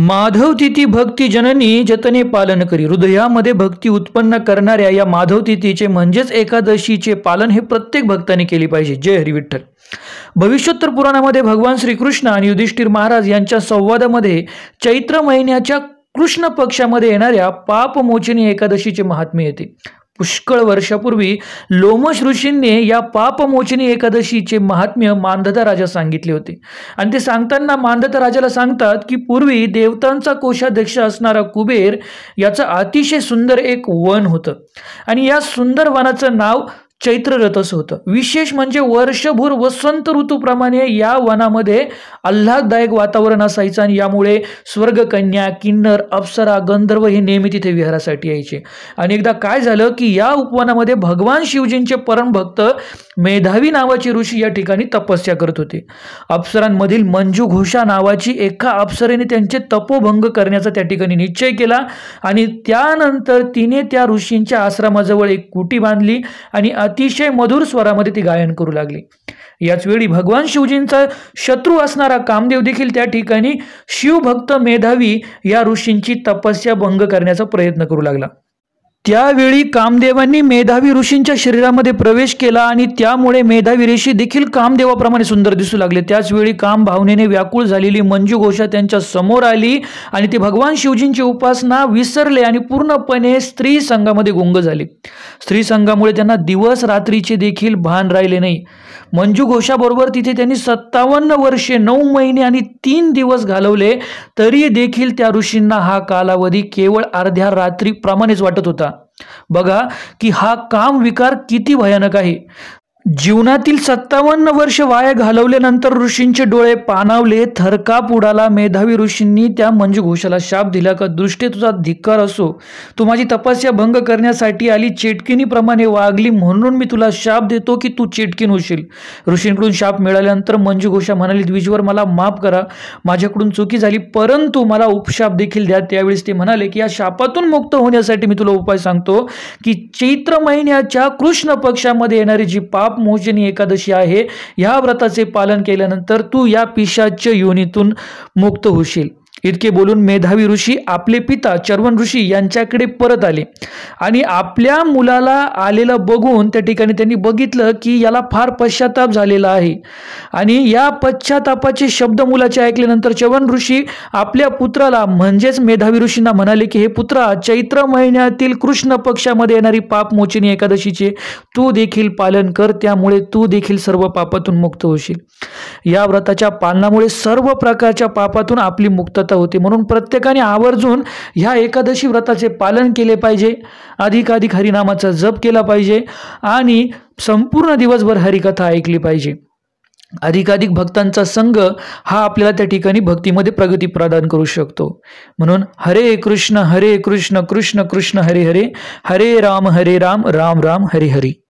माधव तिथी भक्ती जननी जतने पालन करी हृदयामध्ये भक्ती उत्पन्न करणाऱ्या या माधव तिथीचे म्हणजेच एकादशीचे पालन हे प्रत्येक भक्ताने केले पाहिजे जय हरी विठ्ठल भविष्योत्तर पुराणामध्ये भगवान श्रीकृष्ण आणि युधिष्ठिर महाराज यांच्या संवादामध्ये चैत्र महिन्याच्या कृष्ण पक्षामध्ये येणाऱ्या पापमोचनी एकादशीचे महात्मे येते पुष्कळ वर्षापूर्वी लोमश ऋषींनी या पापमोचनी एकादशीचे महात्म्य मांधता राजा सांगितले होते आणि ते सांगताना मांधता राजाला सांगतात की पूर्वी देवतांचा कोषाध्यक्ष असणारा कुबेर याचं अतिशय सुंदर एक वन होतं आणि या सुंदर वनाचं नाव चैत्ररथ असं होतं विशेष म्हणजे वर्षभर वसंत ऋतूप्रमाणे या वनामध्ये आल्हाददायक वातावरण असायचं आणि यामुळे स्वर्गकन्या किन्नर अप्सरा गंधर्व हे नेहमी तिथे विहारासाठी यायचे आणि एकदा काय झालं की या उपवनामध्ये भगवान शिवजींचे परमभक्त मेधावी नावाची ऋषी या ठिकाणी तपस्या करत होते अप्सरांमधील मंजू घोषा नावाची एका अप्सरेने त्यांचे तपोभंग करण्याचा त्या ठिकाणी निश्चय केला आणि त्यानंतर तिने त्या ऋषींच्या आश्रमाजवळ एक कुटी बांधली आणि अतिशय मधुर स्वरामध्ये ती गायन करू लागली याच वेळी भगवान शिवजींचा शत्रू असणारा कामदेव देखील त्या ठिकाणी शिवभक्त मेधावी या ऋषींची तपस्या भंग करण्याचा प्रयत्न करू लागला त्यावेळी कामदेवांनी मेधावी ऋषींच्या शरीरामध्ये प्रवेश केला आणि त्यामुळे मेधावी ऋषी देखील कामदेवाप्रमाणे सुंदर दिसू लागले त्याचवेळी काम भावनेने व्याकुळ झालेली मंजू घोषा त्यांच्या समोर आली आणि ते भगवान शिवजींची उपासना विसरले आणि पूर्णपणे स्त्री संघामध्ये गुंग झाले स्त्री संघामुळे त्यांना दिवस रात्रीचे देखील भान राहिले नाही मंजू घोषाबरोबर तिथे त्यांनी सत्तावन्न वर्षे नऊ महिने आणि तीन दिवस घालवले तरी देखील त्या ऋषींना हा कालावधी केवळ अर्ध्या रात्रीप्रमाणेच वाटत होता बघा की हा काम विकार किती भयानक आहे जीवनातील सत्तावन्न वर्ष वाया घालवल्यानंतर ऋषींचे डोळे पानावले थरकाप उडाला मेधावी ऋषींनी त्या मंजुघोषाला शाप दिला का दृष्टे तुझा धिक्कार असो तू माझी तपस्या भंग करण्यासाठी आली चेटकिनीप्रमाणे वागली म्हणून मी तुला शाप देतो की तू चेटकीन होशील ऋषींकडून शाप मिळाल्यानंतर मंजुघोषा म्हणाली द्विजवर मला माफ करा माझ्याकडून चुकी झाली परंतु मला उपशाप देखील द्या त्यावेळेस ते म्हणाले की या शापातून मुक्त होण्यासाठी मी तुला उपाय सांगतो की चैत्र महिन्याच्या कृष्ण पक्षामध्ये येणारी जी पाप पापमोचनी एकादशी आहे या व्रताचे पालन केल्यानंतर तू या पिशाच्या योनीतून मुक्त होशील इतके बोलून मेधावी ऋषी आपले पिता चरवण ऋषी यांच्याकडे परत आले आणि आपल्या मुलाला आलेलं बघून त्या ठिकाणी त्यांनी बघितलं की याला फार पश्चाताप झालेला आहे आणि या पश्चातापाचे शब्द मुलाचे ऐकल्यानंतर चवन ऋषी आपल्या पुत्राला म्हणजेच मेधावी ऋषींना म्हणाले की हे पुत्रा चैत्र महिन्यातील कृष्ण पक्षामध्ये येणारी मोचिनी एकादशीचे तू देखील पालन कर त्यामुळे तू देखील सर्व पापातून मुक्त होशील या व्रताच्या पालनामुळे सर्व प्रकारच्या पापातून आपली मुक्तता माता होते म्हणून प्रत्येकाने आवर्जून ह्या एकादशी व्रताचे पालन केले पाहिजे अधिकाधिक हरिनामाचा जप केला पाहिजे आणि संपूर्ण दिवसभर हरिकथा ऐकली पाहिजे अधिकाधिक भक्तांचा संघ हा आपल्याला त्या ठिकाणी भक्तीमध्ये प्रगती प्रदान करू शकतो म्हणून हरे कृष्ण हरे कृष्ण कृष्ण कृष्ण हरे हरे हरे राम हरे राम राम राम हरे हरी